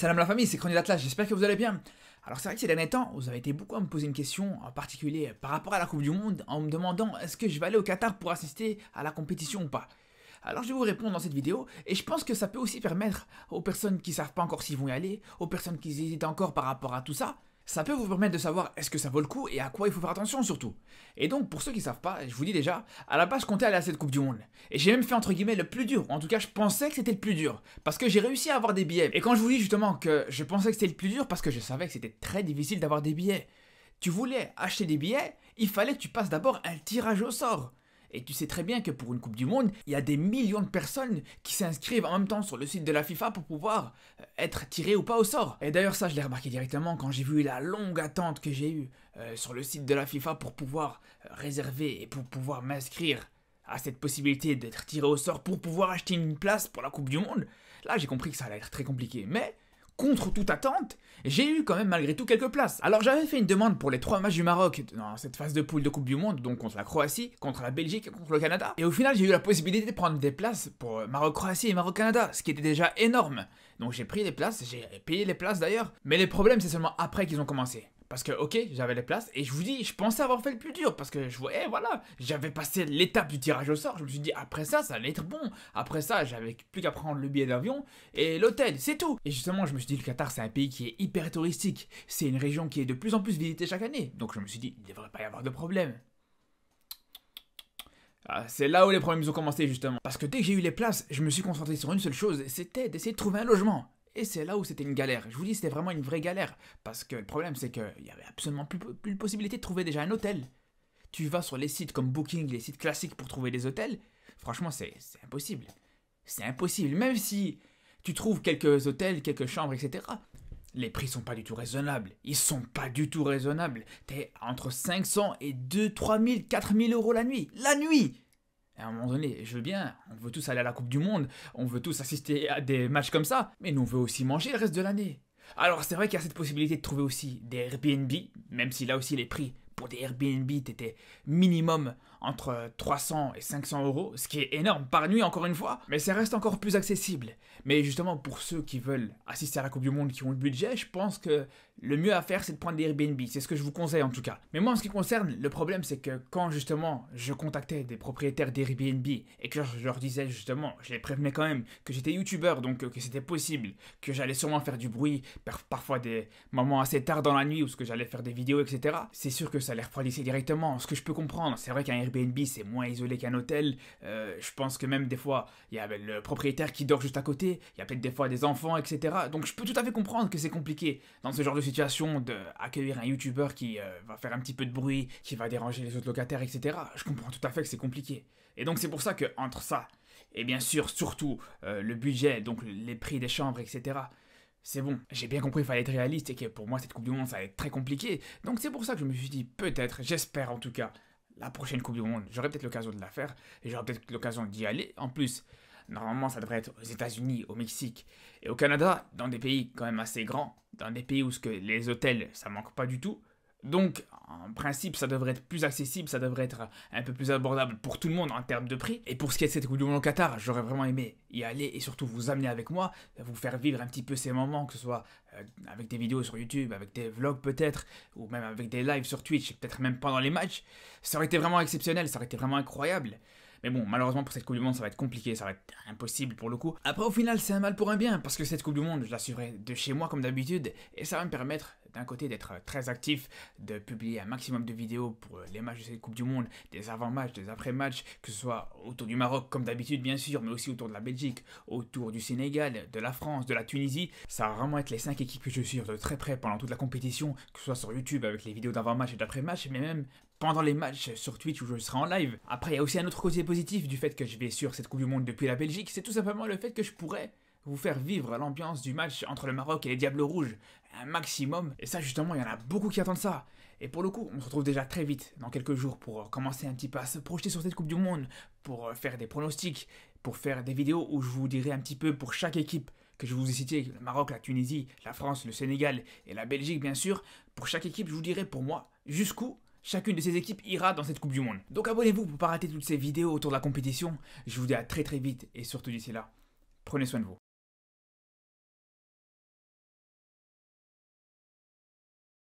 Salam la famille, c'est Crony Atlas. j'espère que vous allez bien. Alors c'est vrai que ces derniers temps, vous avez été beaucoup à me poser une question, en particulier par rapport à la Coupe du Monde, en me demandant est-ce que je vais aller au Qatar pour assister à la compétition ou pas. Alors je vais vous répondre dans cette vidéo, et je pense que ça peut aussi permettre aux personnes qui savent pas encore s'ils vont y aller, aux personnes qui hésitent encore par rapport à tout ça, ça peut vous permettre de savoir est-ce que ça vaut le coup et à quoi il faut faire attention surtout. Et donc, pour ceux qui ne savent pas, je vous dis déjà, à la base, je comptais aller à cette Coupe du Monde. Et j'ai même fait entre guillemets le plus dur. En tout cas, je pensais que c'était le plus dur. Parce que j'ai réussi à avoir des billets. Et quand je vous dis justement que je pensais que c'était le plus dur, parce que je savais que c'était très difficile d'avoir des billets. Tu voulais acheter des billets, il fallait que tu passes d'abord un tirage au sort. Et tu sais très bien que pour une Coupe du Monde, il y a des millions de personnes qui s'inscrivent en même temps sur le site de la FIFA pour pouvoir euh, être tiré ou pas au sort. Et d'ailleurs ça, je l'ai remarqué directement quand j'ai vu la longue attente que j'ai eue euh, sur le site de la FIFA pour pouvoir euh, réserver et pour pouvoir m'inscrire à cette possibilité d'être tiré au sort pour pouvoir acheter une place pour la Coupe du Monde. Là, j'ai compris que ça allait être très compliqué. Mais contre toute attente, j'ai eu quand même malgré tout quelques places. Alors j'avais fait une demande pour les trois matchs du Maroc dans cette phase de poule de Coupe du Monde, donc contre la Croatie, contre la Belgique contre le Canada. Et au final, j'ai eu la possibilité de prendre des places pour Maroc-Croatie et Maroc-Canada, ce qui était déjà énorme. Donc j'ai pris les places, j'ai payé les places d'ailleurs. Mais les problèmes, c'est seulement après qu'ils ont commencé. Parce que, ok, j'avais les places, et je vous dis, je pensais avoir fait le plus dur, parce que je voyais, eh, voilà, j'avais passé l'étape du tirage au sort, je me suis dit, après ça, ça allait être bon, après ça, j'avais plus qu'à prendre le billet d'avion et l'hôtel, c'est tout. Et justement, je me suis dit, le Qatar, c'est un pays qui est hyper touristique, c'est une région qui est de plus en plus visitée chaque année, donc je me suis dit, il ne devrait pas y avoir de problème. Ah, c'est là où les problèmes ont commencé justement. Parce que dès que j'ai eu les places, je me suis concentré sur une seule chose, c'était d'essayer de trouver un logement. Et c'est là où c'était une galère. Je vous dis, c'était vraiment une vraie galère. Parce que le problème, c'est qu'il n'y avait absolument plus, de possibilité de trouver déjà un hôtel. Tu vas sur les sites comme Booking, les sites classiques pour trouver des hôtels. Franchement, c'est impossible. C'est impossible. Même si tu trouves quelques hôtels, quelques chambres, etc les prix sont pas du tout raisonnables. Ils sont pas du tout raisonnables. T'es entre 500 et 2, 3000, 4000 euros la nuit. La nuit à un moment donné, je veux bien, on veut tous aller à la Coupe du Monde, on veut tous assister à des matchs comme ça, mais nous on veut aussi manger le reste de l'année. Alors c'est vrai qu'il y a cette possibilité de trouver aussi des Airbnb, même si là aussi les prix pour des Airbnb étaient minimum entre 300 et 500 euros, ce qui est énorme par nuit encore une fois, mais ça reste encore plus accessible. Mais justement pour ceux qui veulent assister à la Coupe du Monde, qui ont le budget, je pense que le mieux à faire, c'est de prendre des Airbnb. C'est ce que je vous conseille en tout cas. Mais moi, en ce qui concerne, le problème, c'est que quand justement je contactais des propriétaires d'Airbnb et que je leur disais justement, je les prévenais quand même que j'étais youtubeur, donc euh, que c'était possible, que j'allais sûrement faire du bruit, parfois des moments assez tard dans la nuit ou ce que j'allais faire des vidéos, etc. C'est sûr que ça les refroidissait directement. Ce que je peux comprendre, c'est vrai qu'un Airbnb, c'est moins isolé qu'un hôtel. Euh, je pense que même des fois, il y a le propriétaire qui dort juste à côté, il y a peut-être des fois des enfants, etc. Donc je peux tout à fait comprendre que c'est compliqué dans ce genre de situation situation d'accueillir un youtubeur qui euh, va faire un petit peu de bruit, qui va déranger les autres locataires, etc. Je comprends tout à fait que c'est compliqué. Et donc c'est pour ça que entre ça et bien sûr surtout euh, le budget, donc les prix des chambres, etc. C'est bon, j'ai bien compris qu'il fallait être réaliste et que pour moi cette Coupe du Monde ça va être très compliqué. Donc c'est pour ça que je me suis dit peut-être, j'espère en tout cas, la prochaine Coupe du Monde, j'aurai peut-être l'occasion de la faire et j'aurai peut-être l'occasion d'y aller. En plus, Normalement, ça devrait être aux États-Unis, au Mexique et au Canada, dans des pays quand même assez grands, dans des pays où ce que les hôtels, ça manque pas du tout. Donc, en principe, ça devrait être plus accessible, ça devrait être un peu plus abordable pour tout le monde en termes de prix. Et pour ce qui est de cette Coupe du Monde au Qatar, j'aurais vraiment aimé y aller et surtout vous amener avec moi, vous faire vivre un petit peu ces moments, que ce soit euh, avec des vidéos sur YouTube, avec des vlogs peut-être, ou même avec des lives sur Twitch, peut-être même pendant les matchs. Ça aurait été vraiment exceptionnel, ça aurait été vraiment incroyable. Mais bon, malheureusement pour cette Coupe du Monde, ça va être compliqué, ça va être impossible pour le coup. Après, au final, c'est un mal pour un bien, parce que cette Coupe du Monde, je la suivrai de chez moi comme d'habitude, et ça va me permettre d'un côté d'être euh, très actif, de publier un maximum de vidéos pour euh, les matchs de cette Coupe du Monde, des avant-matchs, des après-matchs, que ce soit autour du Maroc comme d'habitude bien sûr, mais aussi autour de la Belgique, autour du Sénégal, de la France, de la Tunisie. Ça va vraiment être les 5 équipes que je suis de très près pendant toute la compétition, que ce soit sur YouTube avec les vidéos d'avant-match et d'après-match, mais même pendant les matchs sur Twitch où je serai en live. Après, il y a aussi un autre côté positif du fait que je vais sur cette Coupe du Monde depuis la Belgique, c'est tout simplement le fait que je pourrais vous faire vivre l'ambiance du match entre le Maroc et les Diables Rouges, un maximum. Et ça, justement, il y en a beaucoup qui attendent ça. Et pour le coup, on se retrouve déjà très vite, dans quelques jours, pour commencer un petit peu à se projeter sur cette Coupe du Monde, pour euh, faire des pronostics, pour faire des vidéos où je vous dirai un petit peu pour chaque équipe que je vous ai cité, le Maroc, la Tunisie, la France, le Sénégal et la Belgique, bien sûr. Pour chaque équipe, je vous dirai pour moi jusqu'où Chacune de ces équipes ira dans cette Coupe du Monde. Donc abonnez-vous pour ne pas rater toutes ces vidéos autour de la compétition. Je vous dis à très très vite et surtout d'ici là, prenez soin de vous.